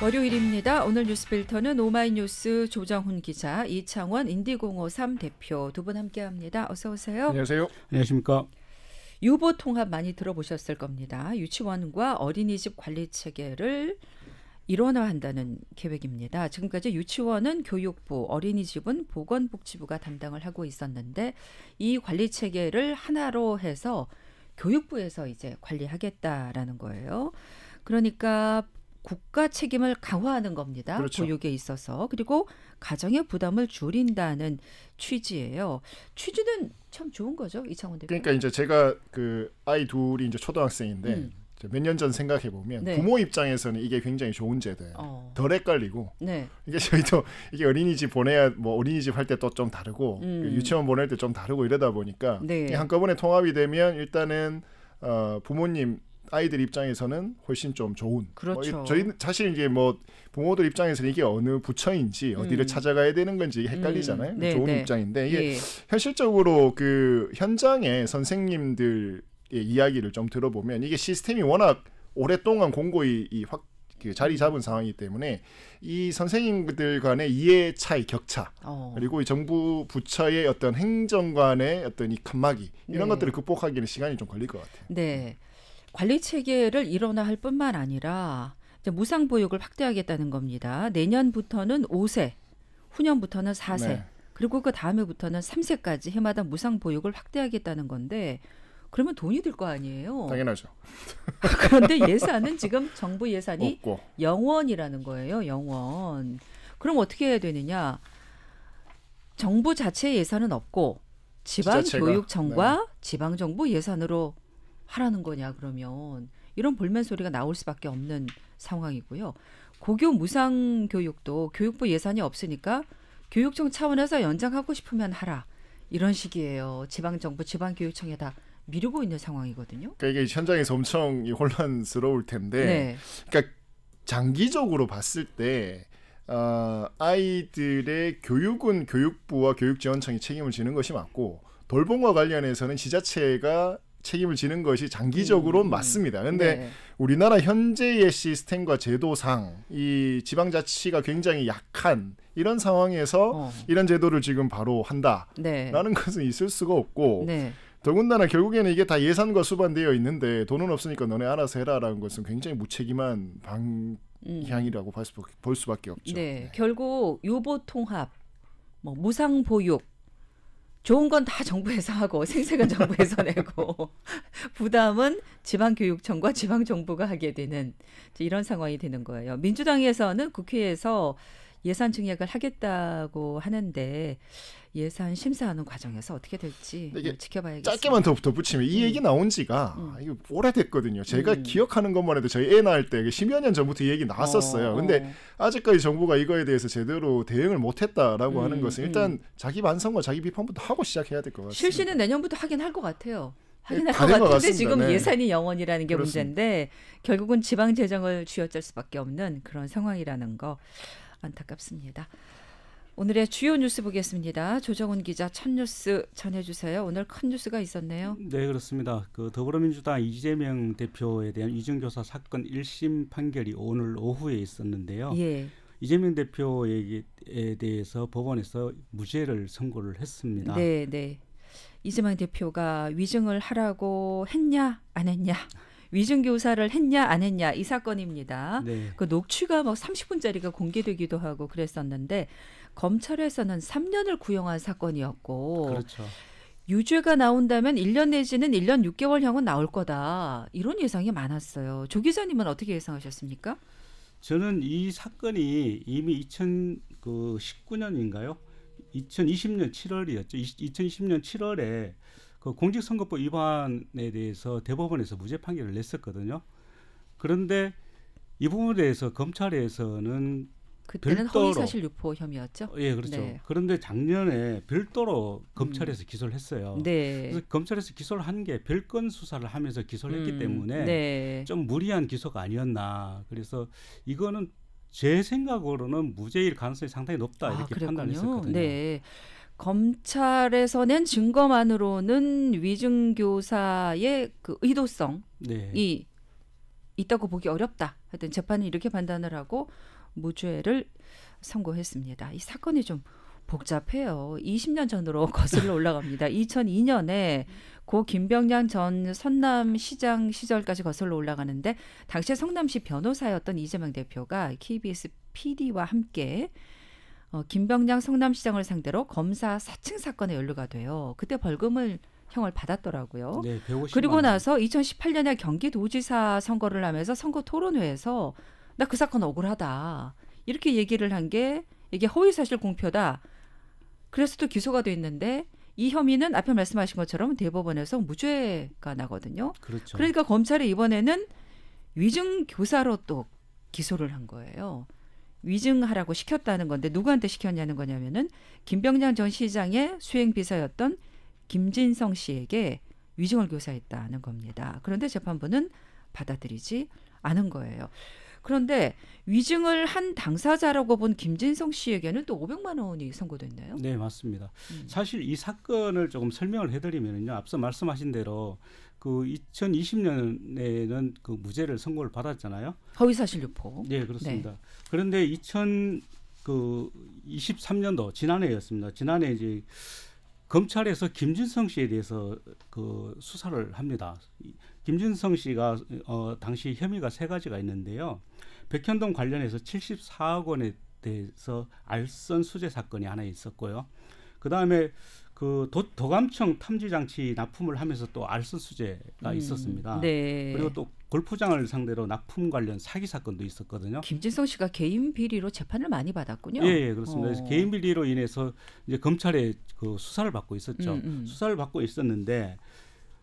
월요일입니다. 오늘 뉴스필터는 오마이뉴스 조정훈 기자, 이창원 인디공호 3 대표 두 분 함께합니다. 어서 오세요. 안녕하세요. 안녕하십니까. 유보 통합 많이 들어보셨을 겁니다. 유치원과 어린이집 관리 체계를 일원화한다는 계획입니다. 지금까지 유치원은 교육부, 어린이집은 보건복지부가 담당을 하고 있었는데 이 관리 체계를 하나로 해서 교육부에서 이제 관리하겠다라는 거예요. 그러니까 국가 책임을 강화하는 겁니다. 그렇죠. 교육에 있어서. 그리고 가정의 부담을 줄인다는 취지예요. 취지는 참 좋은 거죠, 이창원 대표. 그러니까 이제 제가 그 아이 둘이 이제 초등학생인데 음. 몇년 전 생각해 보면 네. 부모 입장에서는 이게 굉장히 좋은 제도예요. 어. 덜 헷갈리고 네. 이게 저희도 이게 어린이집 보내야 뭐 어린이집 할 때 또 좀 다르고 음. 유치원 보낼 때 좀 다르고 이러다 보니까 네. 한꺼번에 통합이 되면 일단은 어, 부모님 아이들 입장에서는 훨씬 좀 좋은. 뭐 그렇죠. 뭐 저희 사실 이제 뭐 부모들 입장에서는 이게 어느 부처인지 어디를 음. 찾아가야 되는 건지 헷갈리잖아요. 음. 뭐 네, 좋은 네. 입장인데 이게 예. 현실적으로 그 현장의 선생님들의 이야기를 좀 들어보면 이게 시스템이 워낙 오랫동안 공고히 확그 자리 잡은 상황이기 때문에 이 선생님들 간의 이해 차이 격차 어. 그리고 이 정부 부처의 어떤 행정 관의 어떤 이 칸막이 이런 네. 것들을 극복하기는 시간이 좀 걸릴 것 같아요. 네. 관리 체계를 일원화할 뿐만 아니라 무상 보육을 확대하겠다는 겁니다. 내년부터는 5세, 후년부터는 4세, 네. 그리고 그 다음에부터는 3세까지 해마다 무상 보육을 확대하겠다는 건데 그러면 돈이 들 거 아니에요? 당연하죠. 그런데 예산은 지금 정부 예산이 없 영원이라는 거예요. 영원. 그럼 어떻게 해야 되느냐? 정부 자체 예산은 없고 지방 교육청과 네. 지방 정부 예산으로 하라는 거냐 그러면 이런 볼멘 소리가 나올 수밖에 없는 상황이고요. 고교 무상 교육도 교육부 예산이 없으니까 교육청 차원에서 연장하고 싶으면 하라 이런 식이에요. 지방 정부 지방 교육청에다 미루고 있는 상황이거든요. 그러니까 이게 현장에서 엄청 혼란스러울 텐데, 네. 그러니까 장기적으로 봤을 때 어, 아이들의 교육은 교육부와 교육지원청이 책임을 지는 것이 맞고 돌봄과 관련해서는 지자체가 책임을 지는 것이 장기적으로 음, 음, 음. 맞습니다. 근데 네. 우리나라 현재의 시스템과 제도상 이 지방자치가 굉장히 약한 이런 상황에서 어. 이런 제도를 지금 바로 한다라는 네. 것은 있을 수가 없고 네. 더군다나 결국에는 이게 다 예산과 수반되어 있는데 돈은 없으니까 너네 알아서 해라라는 것은 굉장히 무책임한 방향이라고 음. 볼 수밖에 없죠. 네. 네. 결국 요보 통합, 뭐 무상 보육 좋은 건 다 정부에서 하고 생색은 정부에서 내고 부담은 지방교육청과 지방정부가 하게 되는 이런 상황이 되는 거예요. 민주당에서는 국회에서 예산 증액을 하겠다고 하는데 예산 심사하는 과정에서 어떻게 될지 지켜봐야겠습니 짧게만 더 덧붙이면 이 음. 얘기 나온 지가 음. 이거 오래됐거든요. 제가 음. 기억하는 것만 해도 저희 애 낳을 때 10여 년 전부터 이 얘기 나왔었어요. 어, 어, 근데 아직까지 정부가 이거에 대해서 제대로 대응을 못했다라고 음, 하는 것은 일단 음. 자기 반성과 자기 비판부터 하고 시작해야 될 것 같습니다. 실시는 내년부터 하긴 할 것 같아요. 확인할 예, 것 같은데 같습니다. 지금 네. 예산이 영원이라는 게 그렇습니다. 문제인데 결국은 지방 재정을 쥐어짤 수밖에 없는 그런 상황이라는 거 안타깝습니다. 오늘의 주요 뉴스 보겠습니다. 조정훈 기자 첫 뉴스 전해주세요. 오늘 큰 뉴스가 있었네요. 네 그렇습니다. 그 더불어민주당 이재명 대표에 대한 이중교사 사건 1심 판결이 오늘 오후에 있었는데요. 예. 이재명 대표에 대해서 법원에서 무죄를 선고를 했습니다. 네, 네. 이재명 대표가 위증을 하라고 했냐 안 했냐 위증 교사를 했냐 안 했냐 이 사건입니다. 네. 그 녹취가 막 뭐 30분짜리가 공개되기도 하고 그랬었는데 검찰에서는 3년을 구형한 사건이었고 그렇죠. 유죄가 나온다면 1년 내지는 1년 6개월형은 나올 거다. 이런 예상이 많았어요. 조 기자님은 어떻게 예상하셨습니까? 저는 이 사건이 이미 2019년인가요? 그 2020년 7월이었죠. 2020년 7월에 그 공직선거법 위반에 대해서 대법원에서 무죄 판결을 냈었거든요. 그런데 이 부분에 대해서 검찰에서는 그때는 별도로, 허위사실 유포 혐의였죠. 어, 예, 그렇죠. 네. 그런데 작년에 별도로 음. 검찰에서 음. 기소를 했어요. 네. 그래서 검찰에서 기소를 한 게 별건 수사를 하면서 기소를 했기 음, 때문에 네. 좀 무리한 기소가 아니었나. 그래서 이거는 제 생각으로는 무죄일 가능성이 상당히 높다 아, 이렇게 아, 판단했었거든요. 네. 검찰에서 낸 증거만으로는 위증교사의 그 의도성이 네. 있다고 보기 어렵다. 하여튼 재판은 이렇게 판단을 하고 무죄를 선고했습니다. 이 사건이 좀 복잡해요. 20년 전으로 거슬러 올라갑니다. 2002년에 고 김병량 전성남시장 시절까지 거슬러 올라가는데 당시 에 성남시 변호사였던 이재명 대표가 KBS PD와 함께 어, 김병장 성남시장을 상대로 검사 사칭 사건의 연루가 돼요. 그때 벌금을 형을 받았더라고요. 네, 그리고 나서 2018년에 경기도지사 선거를 하면서 선거 토론회에서 나 그 사건 억울하다 이렇게 얘기를 한 게 이게 허위사실 공표다. 그래서 또 기소가 돼 있는데 이 혐의는 앞에 말씀하신 것처럼 대법원에서 무죄가 나거든요. 그렇죠. 그러니까 검찰이 이번에는 위증 교사로 또 기소를 한 거예요. 위증하라고 시켰다는 건데 누구한테 시켰냐는 거냐면은 김병장 전 시장의 수행 비서였던 김진성 씨에게 위증을 교사했다는 겁니다. 그런데 재판부는 받아들이지 않은 거예요. 그런데 위증을 한 당사자라고 본 김진성 씨에게는 또 500만 원이 선고됐나요? 네, 맞습니다. 음. 사실 이 사건을 조금 설명을 해드리면요, 앞서 말씀하신 대로 그 2020년에는 그 무죄를 선고를 받았잖아요. 허위사실 유포. 네, 그렇습니다. 네. 그런데 2000그 23년도 지난해였습니다. 지난해 이제 검찰에서 김준성 씨에 대해서 그 수사를 합니다. 김준성 씨가 어 당시 혐의가 세 가지가 있는데요. 백현동 관련해서 74억 원에 대해서 알선 수재 사건이 하나 있었고요. 그 다음에 그 도, 감청 탐지 장치 납품을 하면서 또 알선 수재가 음. 있었습니다. 네. 그리고 또 골프장을 상대로 납품 관련 사기 사건도 있었거든요. 김진성 씨가 개인 비리로 재판을 많이 받았군요. 예, 예 그렇습니다. 어. 개인 비리로 인해서 이제 검찰에그 수사를 받고 있었죠. 음, 음. 수사를 받고 있었는데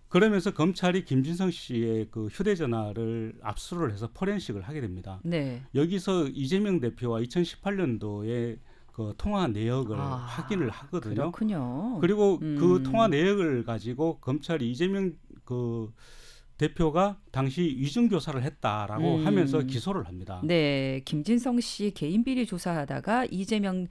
그러면서 검찰이 김진성 씨의 그 휴대전화를 압수를 해서 포렌식을 하게 됩니다. 네. 여기서 이재명 대표와 2018년도에 그 통화 내역을 아, 확인을 하거든요. 그렇군요. 그리고 그 음. 그 통화 내역을 가지고 검찰이 이재명 그 대표가 당시 위증 조사를 했다라고 음. 하면서 기소를 합니다. 네, 김진성 씨 개인 비리 조사하다가 이재명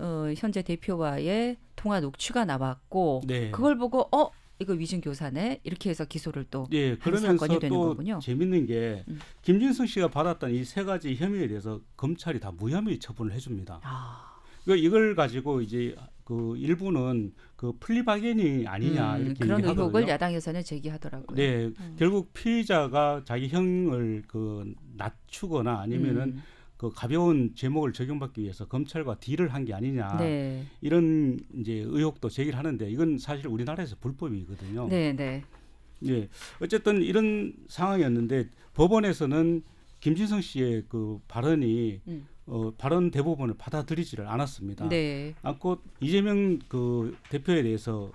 어, 현재 대표와의 통화 녹취가 나왔고 네. 그걸 보고 어 이거 위증 교사네 이렇게 해서 기소를 또 예, 그러면서 또 거군요. 재밌는 게 음. 김진성 씨가 받았던 이 세 가지 혐의에 대해서 검찰이 다 무혐의 처분을 해줍니다. 아. 그 이걸 가지고 이제 그 일부는 그 플리바겐이 아니냐 음, 이렇게 그런 얘기하거든요. 야당에서는 제기하더라고요. 네, 음. 결국 피의자가 자기 형을 그 낮추거나 아니면은 음. 그 가벼운 제목을 적용받기 위해서 검찰과 딜을 한 게 아니냐 네. 이런 이제 의혹도 제기를 하는데 이건 사실 우리나라에서 불법이거든요. 네, 네. 예, 어쨌든 이런 상황이었는데 법원에서는 김진성 씨의 그 발언이 음. 어, 발언 대부분을 받아들이지를 않았습니다. 네. 않고 이재명 그 대표에 대해서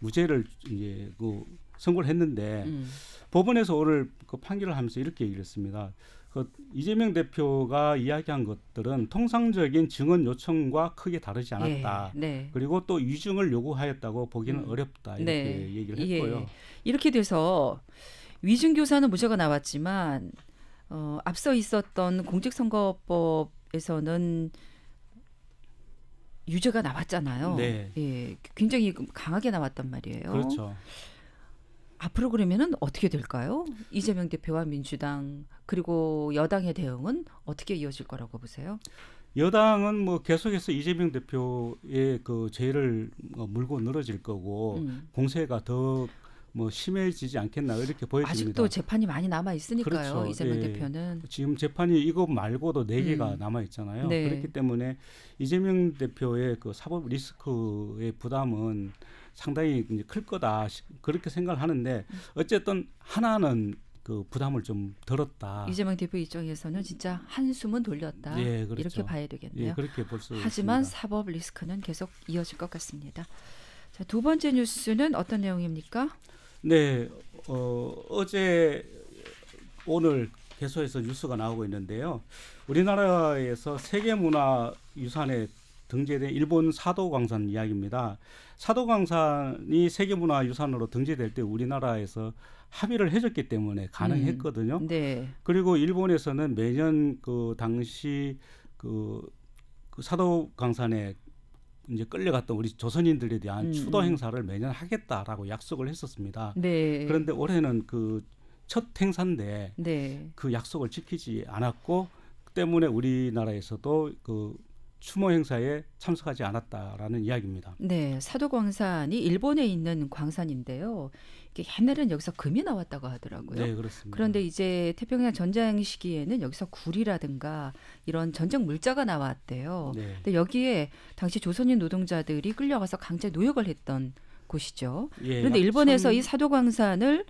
무죄를 이제 그 선고를 했는데 음. 법원에서 오늘 그 판결을 하면서 이렇게 얘기를 했습니다. 그 이재명 대표가 이야기한 것들은 통상적인 증언 요청과 크게 다르지 예. 않았다. 예, 네. 그리고 또 위증을 요구하였다고 보기는 음. 어렵다 네. 이렇게 네. 얘기를 예. 했고요. 예. 이렇게 돼서 위증 교사는 무죄가 나왔지만 어, 앞서 있었던 공직선거법 에서는 유죄가 나왔잖아요. 네. 예, 굉장히 강하게 나왔단 말이에요. 그렇죠. 앞으로 그러면은 어떻게 될까요? 이재명 대표와 민주당 그리고 여당의 대응은 어떻게 이어질 거라고 보세요? 여당은 뭐 계속해서 이재명 대표의 그 죄를 뭐 물고 늘어질 거고 음. 공세가 더뭐 심해지지 않겠나 이렇게 보여집니다. 아직도 재판이 많이 남아 있으니까요. 그렇죠. 이재명 예. 대표는 지금 재판이 이거 말고도 네 개가 음. 남아 있잖아요. 네. 그렇기 때문에 이재명 대표의 그 사법 리스크의 부담은 상당히 클 거다 그렇게 생각을 하는데 어쨌든 하나는 그 부담을 좀 덜었다. 이재명 대표 입장에서는 진짜 한숨은 돌렸다. 예, 그렇죠. 이렇게 봐야 되겠네요. 예, 그렇게 볼수 하지만 있습니다. 사법 리스크는 계속 이어질 것 같습니다. 자, 두 번째 뉴스는 어떤 내용입니까? 네, 어, 어제 오늘 계속해서 뉴스가 나오고 있는데요. 우리나라에서 세계문화유산에 등재된 일본 사도광산 이야기입니다. 사도광산이 세계문화유산으로 등재될 때 우리나라에서 합의를 해줬기 때문에 가능했거든요. 음, 네. 그리고 일본에서는 매년 그 당시 그, 그 사도광산에 이제 끌려갔던 우리 조선인들에 대한 음, 추도 음. 행사를 매년 하겠다라고 약속을 했었습니다. 네. 그런데 올해는 그 첫 행사인데 네. 그 약속을 지키지 않았고 그 때문에 우리나라에서도 그 추모 행사에 참석하지 않았다라는 이야기입니다. 네, 사도광산이 일본에 있는 광산인데요. 이게 옛날에는 여기서 금이 나왔다고 하더라고요. 네, 그렇습니다. 그런데 이제 태평양 전쟁 시기에는 여기서 굴이라든가 이런 전쟁 물자가 나왔대요. 네. 근데 여기에 당시 조선인 노동자들이 끌려가서 강제 노역을 했던 곳이죠. 예, 그런데 일본에서 참... 이 사도광산을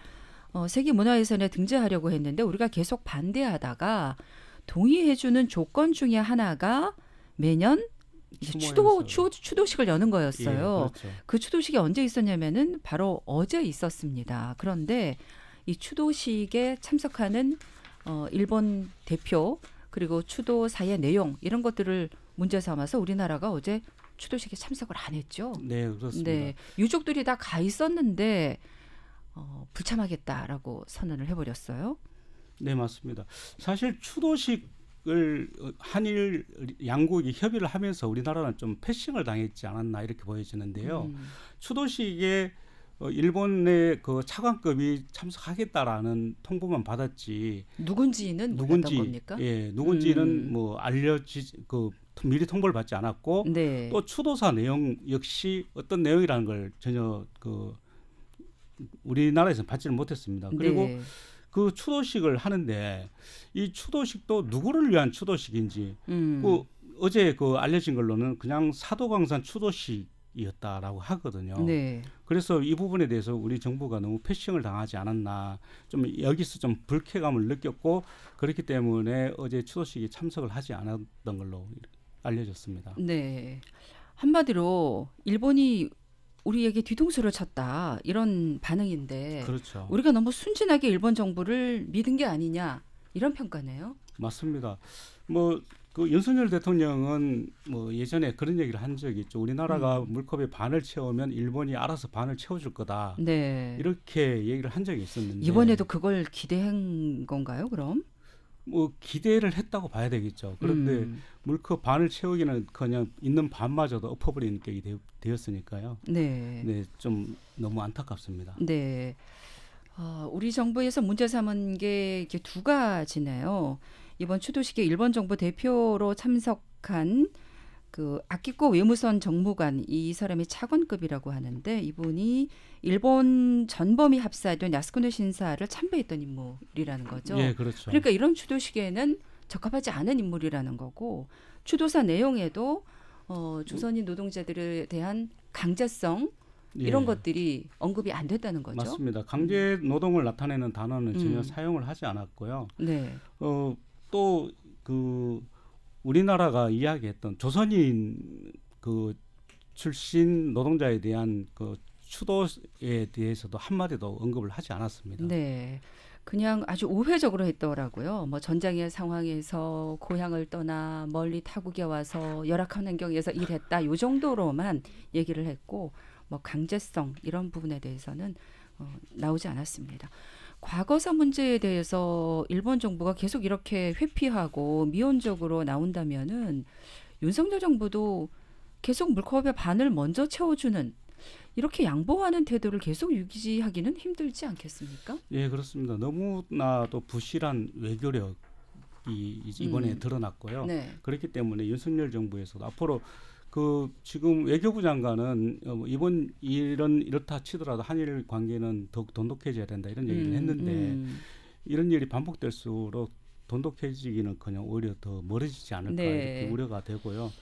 어, 세계 문화유산에 등재하려고 했는데 우리가 계속 반대하다가 동의해주는 조건 중에 하나가 매년 추도 추, 추도식을 여는 거였어요. 예, 그렇죠. 그 추도식이 언제 있었냐면은 바로 어제 있었습니다. 그런데 이 추도식에 참석하는 어, 일본 대표 그리고 추도사의 내용 이런 것들을 문제 삼아서 우리나라가 어제 추도식에 참석을 안 했죠. 네, 그렇습니다. 네, 유족들이 다 가 있었는데 어, 불참하겠다라고 선언을 해버렸어요. 네, 맞습니다. 사실 추도식 을 어, 한일 양국이 협의를 하면서 우리나라는 좀 패싱을 당했지 않았나 이렇게 보여지는데요. 음. 추도식에 어, 일본의 그 차관급이 참석하겠다라는 통보만 받았지. 누군지는 누군지 예, 누군지는 음. 뭐 알려지 그 미리 통보를 받지 않았고 네. 또 추도사 내용 역시 어떤 내용이라는 걸 전혀 그우리나라에서 받지를 못했습니다. 그리고 네. 그 추도식을 하는데 이 추도식도 누구를 위한 추도식인지 음. 그 어제 그 알려진 걸로는 그냥 사도광산 추도식이었다라고 하거든요. 네. 그래서 이 부분에 대해서 우리 정부가 너무 패싱을 당하지 않았나 좀 여기서 좀 불쾌감을 느꼈고 그렇기 때문에 어제 추도식에 참석을 하지 않았던 걸로 알려졌습니다. 네. 한마디로 일본이 우리에게 뒤통수를 쳤다 이런 반응인데 그렇죠. 우리가 너무 순진하게 일본 정부를 믿은 게 아니냐 이런 평가네요. 맞습니다. 뭐그 윤석열 대통령은 뭐 예전에 그런 얘기를 한 적이 있죠. 우리나라가 음. 물컵에 반을 채우면 일본이 알아서 반을 채워줄 거다. 네. 이렇게 얘기를 한 적이 있었는데 이번에도 그걸 기대한 건가요? 그럼? 뭐 기대를 했다고 봐야 되겠죠. 그런데 음. 물컵 반을 채우기는 그냥 있는 반마저도 엎어버린는 격이 되, 었으니까요 네. 네, 좀 너무 안타깝습니다. 네. 어, 우리 정부에서 문제 삼은 게 두 가지네요. 이번 추도식에 일본 정부 대표로 참석한 그 아키코 외무선 정무관 이 사람이 차관급이라고 하는데 이분이 일본 전범이 합사된 야스쿠노 신사를 참배했던 인물이라는 거죠. 예, 그렇죠. 그러니까 이런 추도식에는 적합하지 않은 인물이라는 거고 추도사 내용에도 어, 조선인 노동자들에 대한 강제성 예. 이런 예. 것들이 언급이 안 됐다는 거죠. 맞습니다. 음. 강제 노동을 나타내는 단어는 전혀 음. 사용을 하지 않았고요. 네. 어, 또그 우리나라가 이야기했던 조선인 그 출신 노동자에 대한 그 추도에 대해서도 한마디도 언급을 하지 않았습니다. 네. 그냥 아주 우회적으로 했더라고요. 뭐 전장의 상황에서 고향을 떠나 멀리 타국에 와서 열악한 환경에서 일했다. 요 정도로만 얘기를 했고 뭐 강제성 이런 부분에 대해서는 어, 나오지 않았습니다. 과거사 문제에 대해서 일본 정부가 계속 이렇게 회피하고 미온적으로 나온다면은 윤석열 정부도 계속 물컵의 반을 먼저 채워주는 이렇게 양보하는 태도를 계속 유지하기는 힘들지 않겠습니까? 예, 그렇습니다. 너무나도 부실한 외교력이 이번에 음. 드러났고요. 네. 그렇기 때문에 윤석열 정부에서도 앞으로 그 지금 외교부 장관은 어, 뭐 이번 일은 이렇다 치더라도 한일 관계는 더욱 돈독해져야 된다 이런 얘기를 음, 했는데 음. 이런 일이 반복될수록 돈독해지기는 그냥 오히려 더 멀어지지 않을까 네. 이렇게 우려가 되고요.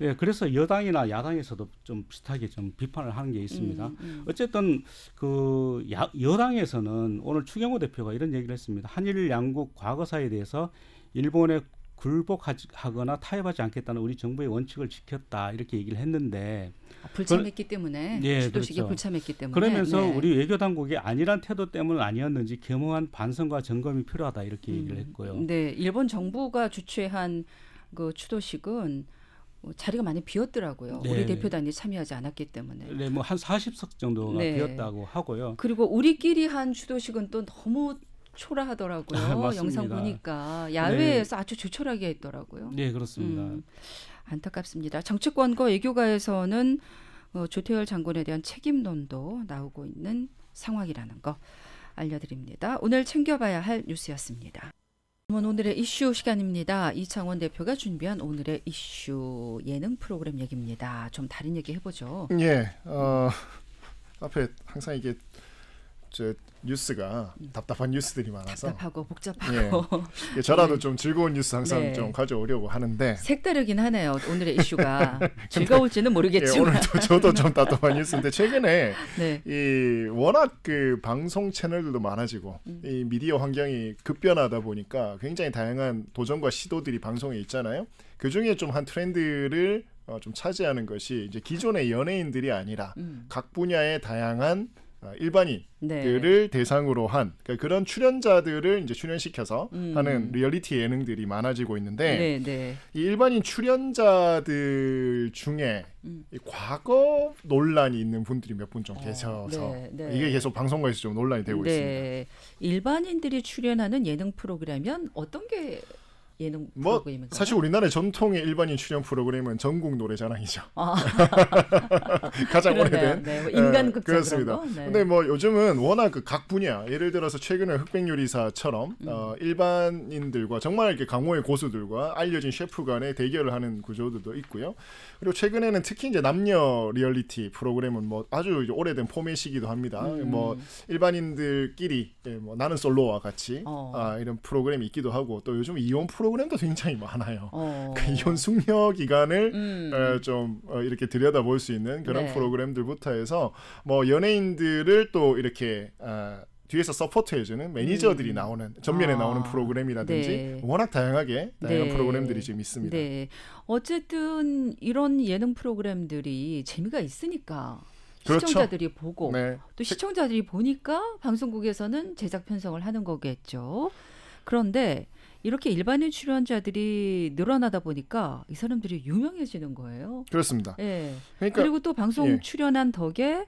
예, 그래서 여당이나 야당에서도 좀 비슷하게 좀 비판을 하는 게 있습니다. 음, 음. 어쨌든 그 야, 여당에서는 오늘 추경호 대표가 이런 얘기를 했습니다. 한일 양국 과거사에 대해서 일본의 굴복하거나 타협하지 않겠다는 우리 정부의 원칙을 지켰다 이렇게 얘기를 했는데 아, 불참했기 그걸, 때문에 예, 주도식이 그렇죠. 불참했기 때문에 그러면서 네. 우리 외교 당국이 아니란 태도 때문 아니었는지 겸허한 반성과 점검이 필요하다 이렇게 음, 얘기를 했고요. 네, 일본 정부가 주최한 그 추도식은 뭐 자리가 많이 비었더라고요. 네. 우리 대표단이 참여하지 않았기 때문에. 네, 뭐한 40석 정도가 네. 비었다고 하고요. 그리고 우리끼리 한 추도식은 또 너무 초라하더라고요. 아, 영상 보니까 네. 야외에서 네. 아주 조촐하게 했더라고요. 네 그렇습니다. 음, 안타깝습니다. 정치권과 외교가에서는 어, 조태열 장군에 대한 책임론도 나오고 있는 상황이라는 거 알려드립니다. 오늘 챙겨봐야 할 뉴스였습니다. 그럼 오늘의 이슈 시간입니다. 이창원 대표가 준비한 오늘의 이슈 예능 프로그램 얘기입니다. 좀 다른 얘기 해보죠. 예. 어, 앞에 항상 이게 저 뉴스가 답답한 뉴스들이 많아서 답답하고 복잡하고 예. 예 저라도 예. 좀 즐거운 뉴스 항상 네. 좀 가져오려고 하는데 색다르긴 하네요 오늘의 이슈가 즐거울지는 모르겠지만 예, 오늘도 저도 좀 답답한 뉴스인데 최근에 네. 이 워낙 그 방송 채널들도 많아지고 음. 이 미디어 환경이 급변하다 보니까 굉장히 다양한 도전과 시도들이 방송에 있잖아요 그 중에 좀 한 트렌드를 어, 좀 차지하는 것이 이제 기존의 연예인들이 아니라 음. 각 분야의 다양한 아, 일반인들을 네. 대상으로 한 그러니까 그런 출연자들을 이제 출연시켜서 음. 하는 리얼리티 예능들이 많아지고 있는데 네, 네. 이 일반인 출연자들 중에 음. 과거 논란이 있는 분들이 몇 분좀 어, 계셔서 어, 이게 계속 방송가에서좀 논란이 되고 있습니다. 일반인들이 출연하는 예능 프로그램면 어떤 게 예능 뭐 프로그램인가요? 사실 우리나라의 전통의 일반인 출연 프로그램은 전국 노래자랑이죠. 아. 가장 그러네요. 오래된 네, 뭐 인간극장 네, 그렇습니다. 네. 근데 뭐 요즘은 워낙 그각 분야 예를 들어서 최근에 흑백요리사처럼 음. 어, 일반인들과 정말 이렇게 강호의 고수들과 알려진 셰프 간의 대결을 하는 구조들도 있고요. 그리고 최근에는 특히 이제 남녀 리얼리티 프로그램은 뭐 아주 오래된 포맷이기도 합니다. 음. 뭐 일반인들끼리 예, 뭐 나는 솔로와 같이 어. 아, 이런 프로그램이 있기도 하고 또 요즘 이혼 프로 프로그램도 굉장히 많아요. 어. 그 이혼 숙려 기간을 음. 어, 좀 어, 이렇게 들여다볼 수 있는 그런 네. 프로그램들부터 해서 뭐 연예인들을 또 이렇게 어, 뒤에서 서포트해주는 매니저들이 음. 나오는 전면에 아. 나오는 프로그램이라든지 네. 워낙 다양하게 다양한 네. 프로그램들이 지금 있습니다. 네. 어쨌든 이런 예능 프로그램들이 재미가 있으니까 그렇죠. 시청자들이 보고 네. 또 시청자들이 보니까 방송국에서는 제작 편성을 하는 거겠죠. 그런데 이렇게 일반인 출연자들이 늘어나다 보니까 이 사람들이 유명해지는 거예요. 그렇습니다. 예. 그러니까, 그리고 또 방송 예. 출연한 덕에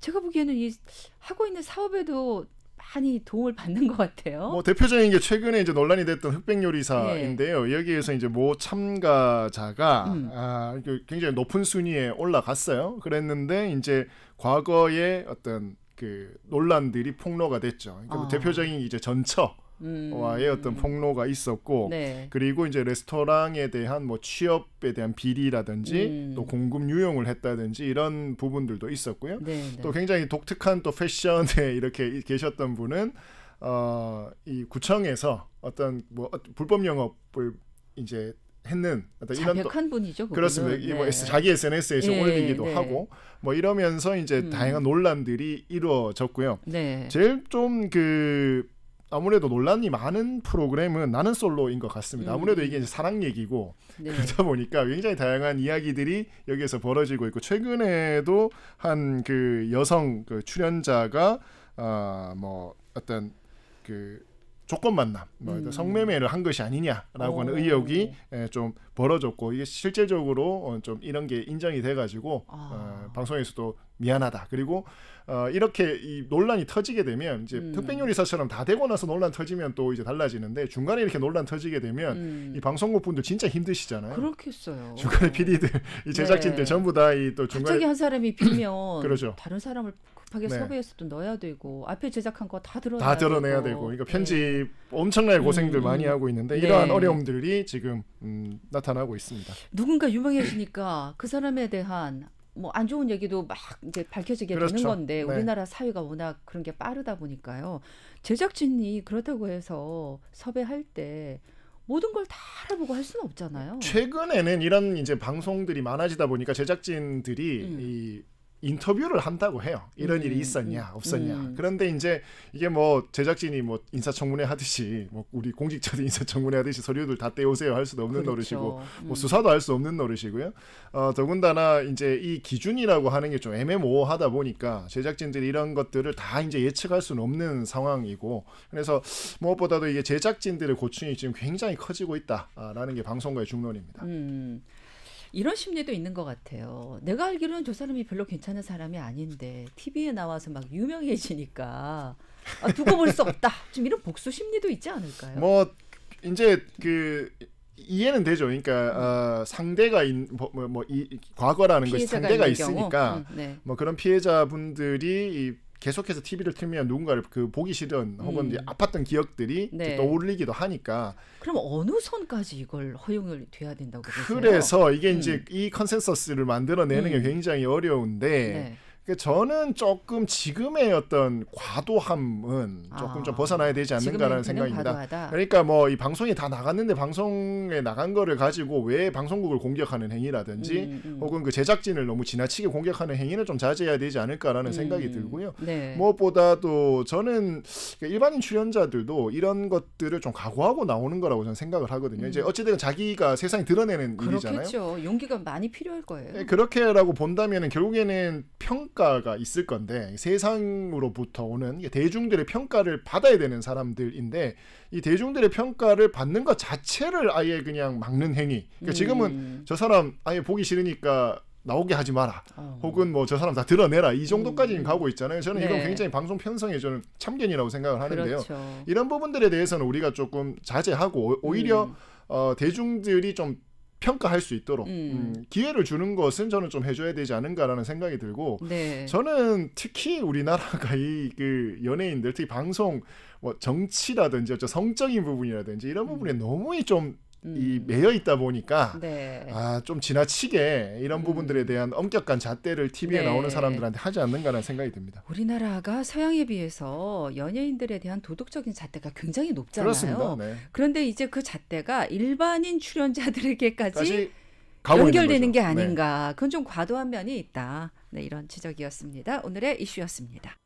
제가 보기에는 이 하고 있는 사업에도 많이 도움을 받는 것 같아요. 뭐 대표적인 게 최근에 이제 논란이 됐던 흑백 요리사인데요. 예. 여기에서 이제 모 참가자가 음. 아, 굉장히 높은 순위에 올라갔어요. 그랬는데 이제 과거의 어떤 그 논란들이 폭로가 됐죠. 그러니까 뭐 아. 대표적인 이제 전처 음. 와의 어떤 폭로가 있었고 네. 그리고 이제 레스토랑에 대한 뭐 취업에 대한 비리라든지 음. 또 공급 유형을 했다든지 이런 부분들도 있었고요. 네, 네. 또 굉장히 독특한 또 패션에 이렇게 계셨던 분은 어이 구청에서 어떤 뭐 어, 불법 영업을 이제 했는 어떤 이런 또, 분이죠. 그렇습니다 뭐 네. 뭐 자기 SNS에 좀 네, 올리기도 네. 하고 뭐 이러면서 이제 음. 다양한 논란들이 이루어졌고요. 네. 제일 좀그 아무래도 논란이 많은 프로그램은 나는 솔로인 것 같습니다. 아무래도 이게 음. 사랑 얘기고 네. 그러다 보니까 굉장히 다양한 이야기들이 여기에서 벌어지고 있고 최근에도 한 그 여성 그 출연자가 아뭐 어 어떤 그 조건 만남, 뭐 음. 성매매를 한 것이 아니냐라고 오. 하는 의혹이 예, 좀 벌어졌고 이게 실제적으로 어, 좀 이런 게 인정이 돼가지고 아. 어, 방송에서도 미안하다. 그리고 어, 이렇게 이 논란이 터지게 되면 이제 음. 특별요리사처럼 다 되고 나서 논란 터지면 또 이제 달라지는데 중간에 이렇게 논란 터지게 되면 음. 이 방송국 분들 진짜 힘드시잖아요. 그렇겠어요. 중간에 PD들, 이 네. 제작진들 네. 전부 다 이또 중간에 갑자기 한 사람이 비면 그렇죠. 다른 사람을 급하게 네. 섭외해서 또 넣어야 되고 앞에 제작한 거 다 드러내야, 다 드러내야 되고, 되고. 그러니까 네. 편집 네. 엄청나게 고생들 음. 많이 음. 하고 있는데 네. 이러한 어려움들이 지금 음, 나타나고 있습니다. 누군가 유명해지니까 그 사람에 대한 뭐안 좋은 얘기도 막 이제 밝혀지게 그렇죠. 되는 건데 네. 우리나라 네. 사회가 워낙 그런 게 빠르다 보니까요. 제작진이 그렇다고 해서 섭외할 때 모든 걸 다 알아보고 할 수는 없잖아요. 최근에는 이런 이제 방송들이 많아지다 보니까 제작진들이 음. 이 인터뷰를 한다고 해요. 이런 음, 일이 있었냐, 음, 없었냐. 음. 그런데 이제 이게 뭐 제작진이 뭐 인사청문회 하듯이 뭐 우리 공직자들 인사청문회 하듯이 서류들 다 떼오세요 할 수도 없는 그렇죠. 노릇이고 뭐 음. 수사도 할 수 없는 노릇이고요. 어, 더군다나 이제 이 기준이라고 하는 게 좀 애매모호하다 보니까 제작진들이 이런 것들을 다 이제 예측할 수는 없는 상황이고 그래서 무엇보다도 이게 제작진들의 고충이 지금 굉장히 커지고 있다라는 게 방송가의 중론입니다. 음. 이런 심리도 있는 것 같아요. 내가 알기로는 저 사람이 별로 괜찮은 사람이 아닌데 TV에 나와서 막 유명해지니까 아, 두고 볼 수 없다. 좀 이런 복수 심리도 있지 않을까요? 뭐 이제 그 이해는 되죠. 그러니까 음. 어, 상대가 인, 뭐, 뭐, 뭐 이, 과거라는 것이 상대가 있으니까 음, 네. 뭐 그런 피해자분들이 이 계속해서 TV를 틀면 누군가를 그 보기 싫은 혹은 음. 이제 아팠던 기억들이 네. 떠올리기도 하니까 그럼 어느 선까지 이걸 허용을 돼야 된다고 그래서 보세요? 이게 음. 이제 이 컨센서스를 만들어내는 음. 게 굉장히 어려운데 네. 그러니까 저는 조금 지금의 어떤 과도함은 조금 아, 좀 벗어나야 되지 않는가라는 생각입니다. 과도하다. 그러니까 뭐 이 방송이 다 나갔는데 방송에 나간 거를 가지고 왜 방송국을 공격하는 행위라든지 음, 음. 혹은 그 제작진을 너무 지나치게 공격하는 행위는 좀 자제해야 되지 않을까라는 음, 생각이 들고요. 네. 무엇보다도 저는 그러니까 일반인 출연자들도 이런 것들을 좀 각오하고 나오는 거라고 저는 생각을 하거든요. 이제 음. 어찌되든 자기가 세상에 드러내는 그렇겠죠. 일이잖아요. 그렇죠. 용기가 많이 필요할 거예요. 예, 그렇게라고 본다면 결국에는 평 평가가 있을 건데 세상으로부터 오는 대중들의 평가를 받아야 되는 사람들인데 이 대중들의 평가를 받는 것 자체를 아예 그냥 막는 행위. 그러니까 음. 지금은 음. 저 사람 아예 보기 싫으니까 나오게 하지 마라. 어. 혹은 뭐 저 사람 다 드러내라. 이 정도까지는 음. 가고 있잖아요. 저는 네. 이건 굉장히 방송 편성에 저는 참견이라고 생각을 하는데요. 그렇죠. 이런 부분들에 대해서는 우리가 조금 자제하고 오히려 음. 어, 대중들이 좀 평가할 수 있도록 음. 음. 기회를 주는 것은 저는 좀 해줘야 되지 않은가라는 생각이 들고 네. 저는 특히 우리나라가 이그 연예인들 특히 방송 뭐 정치라든지 어쩌 성적인 부분이라든지 이런 음. 부분에 음. 너무 좀 음. 이 매여 있다 보니까 네. 아좀 지나치게 이런 음. 부분들에 대한 엄격한 잣대를 TV에 네. 나오는 사람들한테 하지 않는가라는 생각이 듭니다. 우리나라가 서양에 비해서 연예인들에 대한 도덕적인 잣대가 굉장히 높잖아요. 네. 그런데 이제 그 잣대가 일반인 출연자들에게까지 연결되는 게 네. 아닌가. 그건 좀 과도한 면이 있다. 네, 이런 지적이었습니다. 오늘의 이슈였습니다.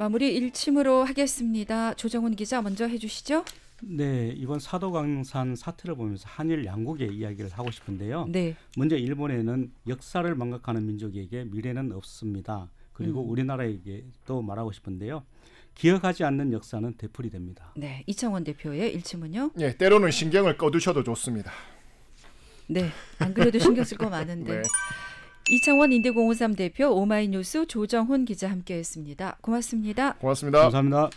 마무리 일침으로 하겠습니다. 조정훈 기자 먼저 해주시죠. 네, 이번 사도강산 사태를 보면서 한일 양국의 이야기를 하고 싶은데요. 네. 먼저 일본에는 역사를 망각하는 민족에게 미래는 없습니다. 그리고 음. 우리나라에게 또 말하고 싶은데요. 기억하지 않는 역사는 되풀이 됩니다. 네, 이창원 대표의 일침은요. 네, 때로는 신경을 꺼두셔도 좋습니다. 네, 안 그래도 신경 쓸 거 많은데. 네. 이창원 인대공호삼 대표 오마이뉴스 조정훈 기자 함께했습니다. 고맙습니다. 고맙습니다. 감사합니다.